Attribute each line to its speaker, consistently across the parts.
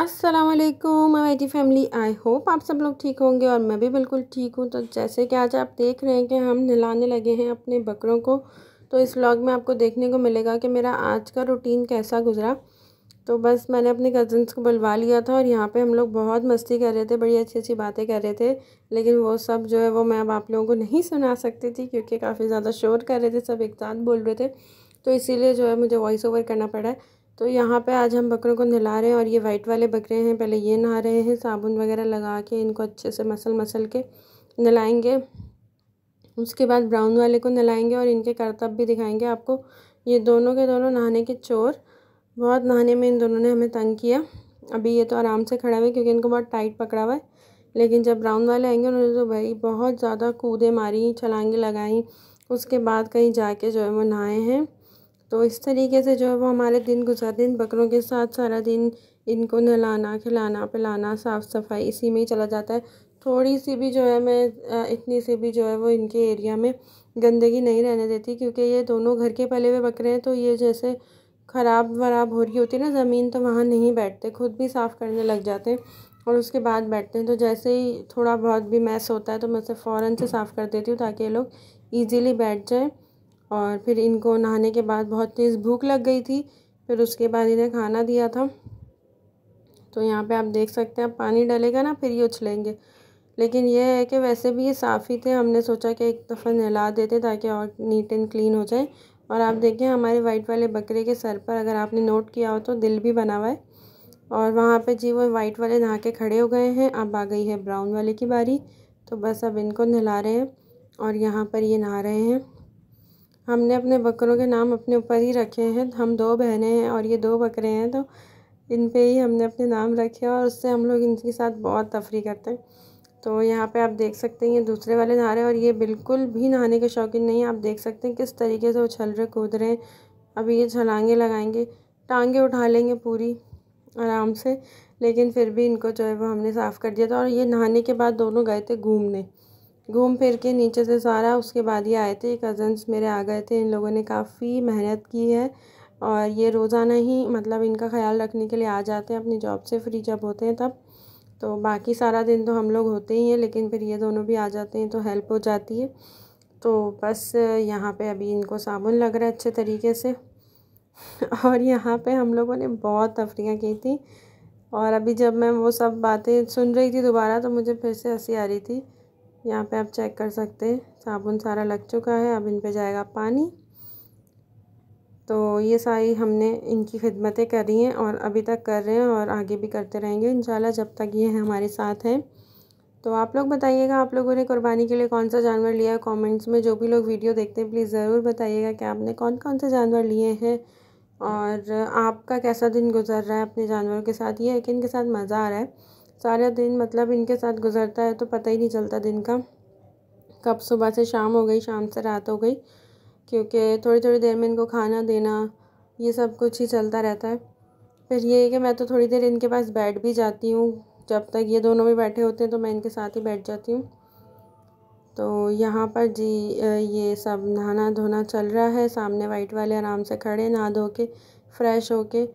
Speaker 1: अस्सलाम वालेकुम मेरी फैमिली आई होप आप सब लोग ठीक होंगे और मैं भी बिल्कुल ठीक हूँ तो जैसे कि आज आप देख रहे हैं कि हम नहलाने लगे हैं अपने बकरों को तो इस व्लॉग में आपको देखने को मिलेगा कि मेरा आज का रूटीन कैसा गुजरा तो बस मैंने अपने कज़न्स को बुलवा लिया था और यहाँ पे हम लोग बहुत मस्ती कर रहे थे बड़ी अच्छी अच्छी बातें कर रहे थे लेकिन वो सब जो है वो मैं अब आप लोगों को नहीं सुना सकती थी क्योंकि काफ़ी ज़्यादा शोर कर रहे थे सब एक साथ बोल रहे थे तो इसीलिए जो है मुझे वॉइस ओवर करना पड़ा है तो यहाँ पे आज हम बकरों को नहला रहे हैं और ये वाइट वाले बकरे हैं पहले ये नहा रहे हैं साबुन वगैरह लगा के इनको अच्छे से मसल मसल के नहलाएंगे उसके बाद ब्राउन वाले को नहलाएंगे और इनके करतब भी दिखाएंगे आपको ये दोनों के दोनों नहाने के चोर बहुत नहाने में इन दोनों ने हमें तंग किया अभी ये तो आराम से खड़ा हुआ है क्योंकि इनको बहुत टाइट पकड़ा हुआ है लेकिन जब ब्राउन वाले आएंगे उन्होंने तो भाई बहुत ज़्यादा कूदे मारी छलांगे लगाई उसके बाद कहीं जाके जो है वो नहाए हैं तो इस तरीके से जो है वो हमारे दिन गुजरते दिन बकरों के साथ सारा दिन इनको नहलाना खिलाना पिलाना साफ़ सफाई इसी में ही चला जाता है थोड़ी सी भी जो है मैं इतनी सी भी जो है वो इनके एरिया में गंदगी नहीं रहने देती क्योंकि ये दोनों घर के पले हुए बकरे हैं तो ये जैसे ख़राब वराब हो रही होती है ना ज़मीन तो वहाँ नहीं बैठते खुद भी साफ़ करने लग जाते हैं और उसके बाद बैठते हैं तो जैसे ही थोड़ा बहुत भी मैस होता है तो मैं उसे फ़ौरन से साफ़ कर देती हूँ ताकि ये लोग ईज़िली बैठ जाएँ और फिर इनको नहाने के बाद बहुत तेज़ भूख लग गई थी फिर उसके बाद इन्हें खाना दिया था तो यहाँ पे आप देख सकते हैं पानी डलेगा ना फिर ये उछलेंगे लेकिन ये है कि वैसे भी ये साफ़ ही थे हमने सोचा कि एक दफ़ा नहला देते ताकि और नीट एंड क्लीन हो जाए और आप देखें हमारे वाइट वाले बकरे के सर पर अगर आपने नोट किया हो तो दिल भी बना हुआ है और वहाँ पे जी वो वाइट वाले नहा के खड़े हो गए हैं अब आ गई है ब्राउन वाले की बारी तो बस अब इनको नहला रहे हैं और यहाँ पर ये नहा रहे हैं हमने अपने बकरों के नाम अपने ऊपर ही रखे हैं हम दो बहनें हैं और ये दो बकरे हैं तो इन पे ही हमने अपने नाम रखे और उससे हम लोग इनके साथ बहुत तफरी करते हैं तो यहाँ पे आप देख सकते हैं ये दूसरे वाले नहा रहे हैं और ये बिल्कुल भी नहाने के शौकीन नहीं है आप देख सकते हैं किस तरीके से वो छल रहे कूद रहे हैं अभी ये छलांगे लगाएंगे टांगे उठा लेंगे पूरी आराम से लेकिन फिर भी इनको जो है वो हमने साफ़ कर दिया था और ये नहाने के बाद दोनों गए थे घूमने घूम फिर के नीचे से सारा उसके बाद ये आए थे कज़न्स मेरे आ गए थे इन लोगों ने काफ़ी मेहनत की है और ये रोज़ाना ही मतलब इनका ख्याल रखने के लिए आ जाते हैं अपनी जॉब से फ्री जब होते हैं तब तो बाकी सारा दिन तो हम लोग होते ही हैं लेकिन फिर ये दोनों भी आ जाते हैं तो हेल्प हो जाती है तो बस यहाँ पे अभी इनको साबुन लग रहा है अच्छे तरीके से और यहाँ पे हम लोगों ने बहुत तफरियाँ की थी और अभी जब मैं वो सब बातें सुन रही थी दोबारा तो मुझे फिर से हंसी आ रही थी यहाँ पे आप चेक कर सकते हैं साबुन सारा लग चुका है अब इन पे जाएगा पानी तो ये सारी हमने इनकी खिदमतें करी हैं और अभी तक कर रहे हैं और आगे भी करते रहेंगे इन जब तक ये हमारे साथ हैं तो आप लोग बताइएगा आप लोगों ने कुर्बानी के लिए कौन सा जानवर लिया है कॉमेंट्स में जो भी लोग वीडियो देखते हैं प्लीज़ ज़रूर बताइएगा कि आपने कौन कौन से जानवर लिए हैं और आपका कैसा दिन गुजर रहा है अपने जानवरों के साथ ये है कि इनके साथ मज़ा आ रहा है सारा दिन मतलब इनके साथ गुजरता है तो पता ही नहीं चलता दिन का कब सुबह से शाम हो गई शाम से रात हो गई क्योंकि थोड़ी थोड़ी देर में इनको खाना देना ये सब कुछ ही चलता रहता है फिर ये है कि मैं तो थोड़ी देर इनके पास बैठ भी जाती हूँ जब तक ये दोनों भी बैठे होते हैं तो मैं इनके साथ ही बैठ जाती हूँ तो यहाँ पर जी ये सब नहाना धोना चल रहा है सामने वाइट वाले आराम से खड़े नहा धो के फ्रेश होके के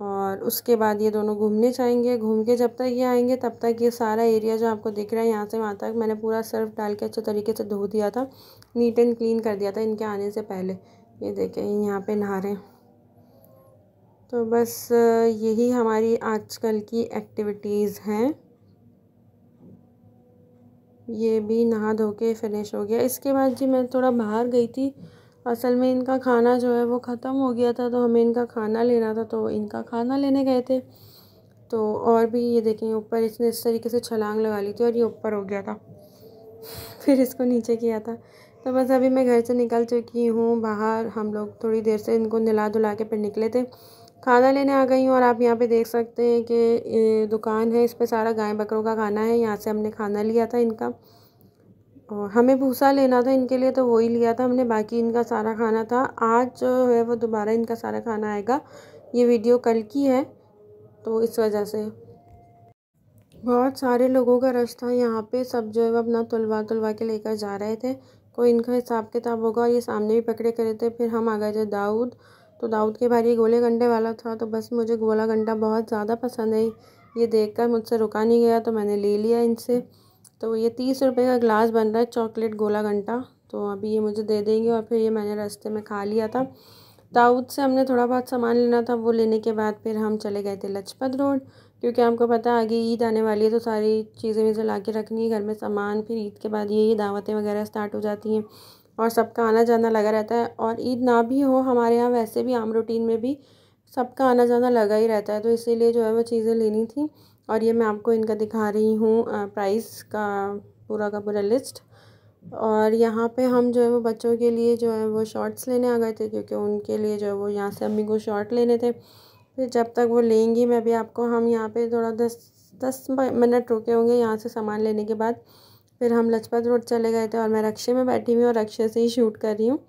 Speaker 1: और उसके बाद ये दोनों घूमने जाएंगे घूम के जब तक ये आएंगे तब तक ये सारा एरिया जो आपको दिख रहा है यहाँ से वहाँ तक मैंने पूरा सर्फ डाल के अच्छे तरीके से धो दिया था नीट एंड क्लीन कर दिया था इनके आने से पहले ये देखें यहाँ पे नहा रहे तो बस यही हमारी आजकल की एक्टिविटीज़ हैं ये भी नहा धो के फिनिश हो गया इसके बाद जी मैं थोड़ा बाहर गई थी असल में इनका खाना जो है वो ख़त्म हो गया था तो हमें इनका खाना लेना था तो इनका खाना लेने गए थे तो और भी ये देखें ऊपर इसने इस तरीके से छलांग लगा ली थी और ये ऊपर हो गया था फिर इसको नीचे किया था तो बस अभी मैं घर से निकल चुकी हूँ बाहर हम लोग थोड़ी देर से इनको नला धुला के फिर निकले थे खाना लेने आ गई हूँ और आप यहाँ पे देख सकते हैं कि दुकान है इस पर सारा गाय बकरों का खाना है यहाँ से हमने खाना लिया था इनका हमें भूसा लेना था इनके लिए तो वही लिया था हमने बाकी इनका सारा खाना था आज जो है वो दोबारा इनका सारा खाना आएगा ये वीडियो कल की है तो इस वजह से बहुत सारे लोगों का रश था यहाँ पे सब जो है वो अपना तुलवा तुलवा के लेकर जा रहे थे कोई इनका हिसाब किताब होगा ये सामने भी पकड़े करे थे फिर हम आ गए थे दाऊद तो दाऊद के भारी ये गोले गंडे वाला था तो बस मुझे गोला गंडा बहुत ज़्यादा पसंद है ये देखकर मुझसे रुका नहीं गया तो मैंने ले लिया इनसे तो ये तीस रुपए का ग्लास बन रहा है चॉकलेट गोला घंटा तो अभी ये मुझे दे देंगे और फिर ये मैंने रास्ते में खा लिया था दाऊद से हमने थोड़ा बहुत सामान लेना था वो लेने के बाद फिर हम चले गए थे लजपत रोड क्योंकि हमको पता है आगे ईद आने वाली है तो सारी चीज़ें वीज़ें ला के रखनी है घर में सामान फिर ईद के बाद यही दावतें वगैरह स्टार्ट हो जाती हैं और सबका आना जाना लगा रहता है और ईद ना भी हो हमारे यहाँ वैसे भी आम रूटीन में भी सबका आना जाना लगा ही रहता है तो इसीलिए जो है वो चीज़ें लेनी थी और ये मैं आपको इनका दिखा रही हूँ प्राइस का पूरा का पूरा लिस्ट और यहाँ पे हम जो है वो बच्चों के लिए जो है वो शॉर्ट्स लेने आ गए थे क्योंकि उनके लिए जो है वो यहाँ से अम्मी को शॉर्ट लेने थे फिर जब तक वो लेंगी मैं भी आपको हम यहाँ पे थोड़ा दस दस मिनट रुके होंगे यहाँ से सामान लेने के बाद फिर हम लजपत रोड चले गए थे और मैं रक्शे में बैठी हुई और रक्शे से ही शूट कर रही हूँ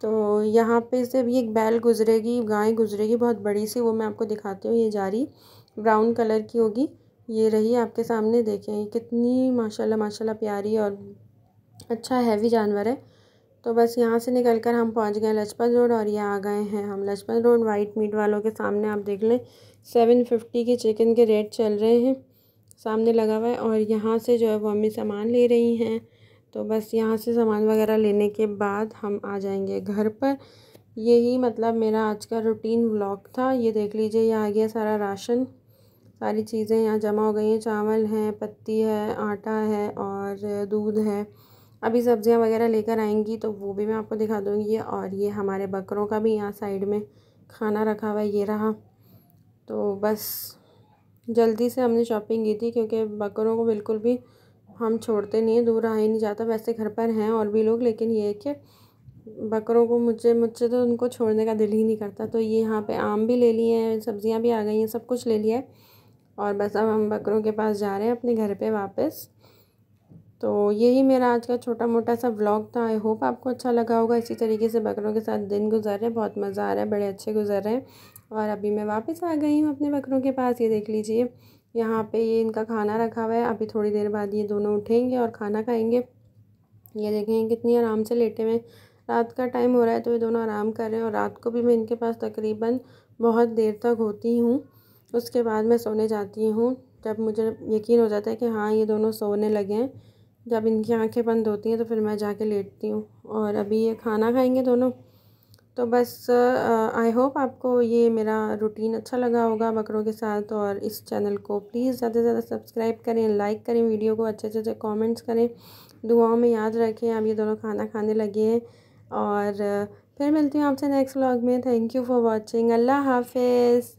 Speaker 1: तो यहाँ पे से अभी एक बैल गुज़रेगी गाय गुज़रेगी बहुत बड़ी सी वो मैं आपको दिखाती हूँ ये जा रही ब्राउन कलर की होगी ये रही आपके सामने देखें ये कितनी माशाल्लाह माशाल्लाह प्यारी और अच्छा हैवी जानवर है तो बस यहाँ से निकल कर हम पहुँच गए लजपत रोड और ये आ गए हैं हम लजपत रोड वाइट मीट वालों के सामने आप देख लें सेवन फिफ्टी के चिकन के रेट चल रहे हैं सामने लगा हुआ है और यहाँ से जो है वो अम्मी सामान ले रही हैं तो बस यहाँ से सामान वगैरह लेने के बाद हम आ जाएंगे घर पर यही मतलब मेरा आज का रूटीन व्लॉग था ये देख लीजिए ये आ गया सारा राशन सारी चीज़ें यहाँ जमा हो गई हैं चावल हैं पत्ती है आटा है और दूध है अभी सब्ज़ियाँ वगैरह लेकर आएंगी तो वो भी मैं आपको दिखा दूँगी और ये हमारे बकरों का भी यहाँ साइड में खाना रखा हुआ है ये रहा तो बस जल्दी से हमने शॉपिंग की थी क्योंकि बकरों को बिल्कुल भी हम छोड़ते नहीं दूर आ ही नहीं जाता वैसे घर पर हैं और भी लोग लेकिन ये है कि बकरों को मुझे मुझसे तो उनको छोड़ने का दिल ही नहीं करता तो ये यहाँ पे आम भी ले लिए हैं सब्जियाँ भी आ गई हैं सब कुछ ले लिया है और बस अब हम बकरों के पास जा रहे हैं अपने घर पे वापस तो यही मेरा आज का छोटा मोटा सा व्लॉग था आई होप आपको अच्छा लगा होगा इसी तरीके से बकरों के साथ दिन गुजार रहे हैं बहुत मज़ा आ रहा है बड़े अच्छे गुजर रहे हैं और अभी मैं वापस आ गई हूँ अपने बकरों के पास ये देख लीजिए यहाँ पे ये इनका खाना रखा हुआ है अभी थोड़ी देर बाद ये दोनों उठेंगे और खाना खाएंगे ये देखें कितनी आराम से लेटे हुए रात का टाइम हो रहा है तो ये दोनों आराम कर रहे हैं और रात को भी मैं इनके पास तकरीबन बहुत देर तक होती हूँ उसके बाद मैं सोने जाती हूँ जब मुझे यकीन हो जाता है कि हाँ ये दोनों सोने लगे हैं जब इनकी आंखें बंद होती हैं तो फिर मैं जाके लेटती हूँ और अभी ये खाना खाएंगे दोनों तो बस आई होप आपको ये मेरा रूटीन अच्छा लगा होगा बकरों के साथ और इस चैनल को प्लीज़ ज़्यादा से ज़्यादा सब्सक्राइब करें लाइक करें वीडियो को अच्छे अच्छे कमेंट्स करें दुआओं में याद रखें आप ये दोनों खाना खाने लगे हैं और फिर मिलती हूँ आपसे नेक्स्ट व्लॉग में थैंक यू फॉर वॉचिंग अल्लाह हाफिज़